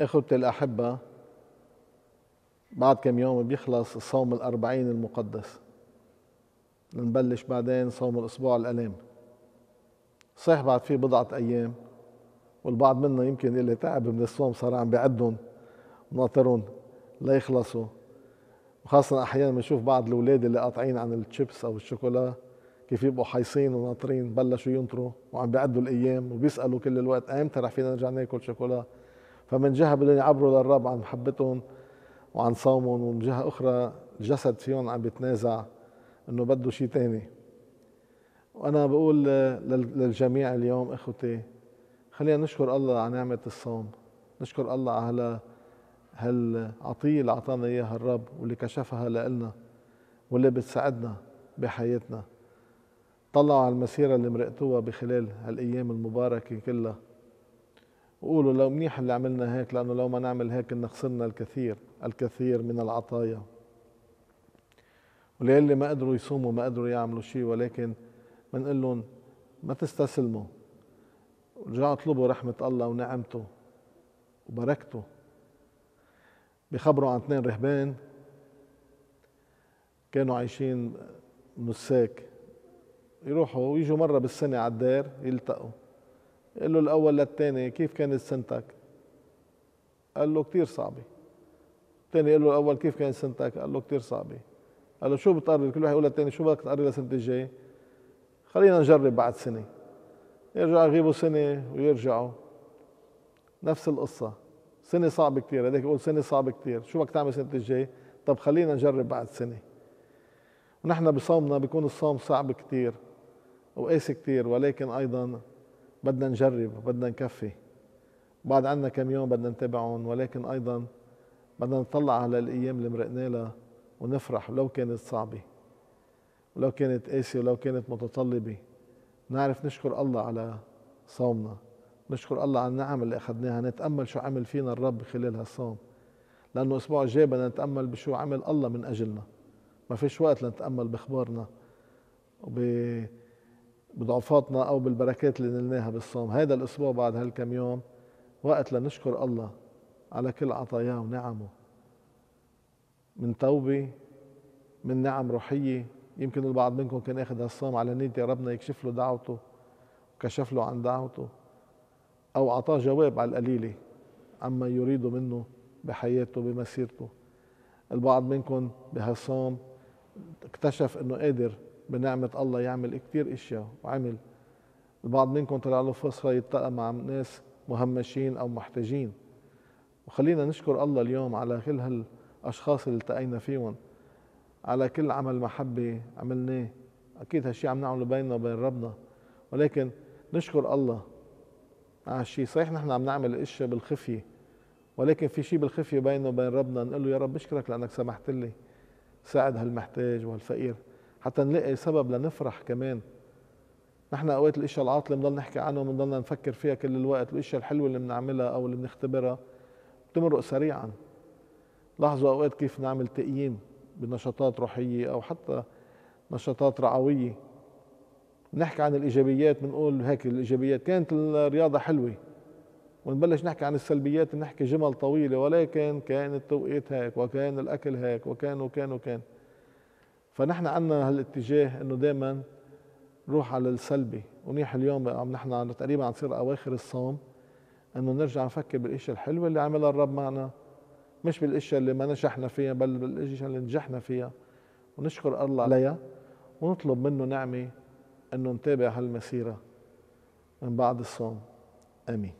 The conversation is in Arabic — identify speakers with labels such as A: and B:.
A: اخوتي الاحبه بعد كم يوم بيخلص الصوم الأربعين المقدس نبلش بعدين صوم الأسبوع الألام صحيح بعد في بضعة أيام والبعض منا يمكن اللي تعب من الصوم صار عم بيعدهم وناطرهم ليخلصوا وخاصة أحيانا بنشوف بعض الأولاد اللي قاطعين عن الشيبس أو الشوكولا كيف يبقوا حايصين وناطرين بلشوا ينطروا وعم بيعدوا الأيام وبيسألوا كل الوقت أيمتى رح فينا نرجع ناكل شوكولا فمن جهه بدهم يعبروا للرب عن محبتهم وعن صومهم ومن جهه اخرى الجسد فيهم عم بيتنازع انه بده شيء ثاني وانا بقول للجميع اليوم اخوتي خلينا نشكر الله على نعمه الصوم نشكر الله على هالعطيه اللي اعطانا اياها الرب واللي كشفها لنا واللي بتساعدنا بحياتنا طلعوا على المسيره اللي مرقتوها بخلال هالايام المباركه كلها وقولوا لو منيح اللي عملنا هيك لأنه لو ما نعمل هيك إن خسرنا الكثير الكثير من العطايا وللي ما قدروا يصوموا ما قدروا يعملوا شيء ولكن بنقول لهم ما تستسلموا رجعوا اطلبوا رحمة الله ونعمته وبركته بخبروا عن اثنين رهبان كانوا عايشين نساك يروحوا ويجوا مرة بالسنة على الدار يلتقوا قال له الأول للثاني كيف كانت سنتك قال له كثير صعبة الثاني قال له الأول كيف كانت سنتك قال له كثير صعبة قال له شو بتقرر كل واحد يقول للثاني شو بدك تقرر للسنة الجاية خلينا نجرب بعد سنة يرجع يغيبوا سنة ويرجعوا نفس القصة سنة صعبة كثير، هذيك يقول سنة صعبة كثير، شو بدك تعمل السنة الجاية طب خلينا نجرب بعد سنة ونحن بصومنا بيكون الصوم صعب كثير وقاسي كثير ولكن أيضا بدنا نجرب بدنا نكفي بعد عنا كم يوم بدنا نتابعهم ولكن أيضا بدنا نطلع على الأيام اللي مرقنا لها ونفرح ولو كانت صعبة ولو كانت قاسية ولو كانت متطلبة نعرف نشكر الله على صومنا نشكر الله على النعم اللي أخذناها نتأمل شو عمل فينا الرب خلال هالصوم لأنه الأسبوع الجاي بدنا نتأمل بشو عمل الله من أجلنا ما فيش وقت لنتأمل بأخبارنا وب بضعفاتنا او بالبركات اللي نلناها بالصوم هذا الاسبوع بعد هالكم يوم وقت لنشكر الله على كل عطاياه ونعمه من توبه من نعم روحيه يمكن البعض منكم كان اخذ هالصوم على نيه يا ربنا يكشف له دعوته وكشف له عن دعوته او اعطاه جواب على القليله عما يريد منه بحياته بمسيرته البعض منكم بهالصوم اكتشف انه قادر بنعمة الله يعمل كتير اشياء وعمل البعض منكم طلع له فرصة يتلقى مع ناس مهمشين او محتاجين وخلينا نشكر الله اليوم على كل هالاشخاص اللي التقينا فيهم على كل عمل محبة عملناه اكيد هالشي عم نعمله بيننا وبين ربنا ولكن نشكر الله على هالشي صحيح نحن عم نعمل اشياء بالخفية ولكن في شيء بالخفية بيننا وبين ربنا نقول له يا رب بشكرك لانك سمحت لي ساعد هالمحتاج وهالفقير حتى نلاقي سبب لنفرح كمان نحن اوقات الاشياء العاطله بنضل نحكي عنها وبنضلنا نفكر فيها كل الوقت الاشياء الحلوه اللي بنعملها او اللي بنختبرها بتمرق سريعا لاحظوا اوقات كيف نعمل تقييم بنشاطات روحيه او حتى نشاطات رعويه بنحكي عن الايجابيات بنقول هيك الايجابيات كانت الرياضه حلوه ونبلش نحكي عن السلبيات بنحكي جمل طويله ولكن كان التوقيت هيك وكان الاكل هيك وكان وكان وكان, وكان فنحن عندنا هالاتجاه انه دائما نروح على السلبي منيح اليوم عم نحن تقريبا عم تصير اواخر الصوم انه نرجع نفكر بالاشياء الحلوه اللي عملها الرب معنا مش بالاشياء اللي ما نجحنا فيها بل بالاشياء اللي نجحنا فيها ونشكر الله عليها ونطلب منه نعمه انه نتابع هالمسيره من بعد الصوم امين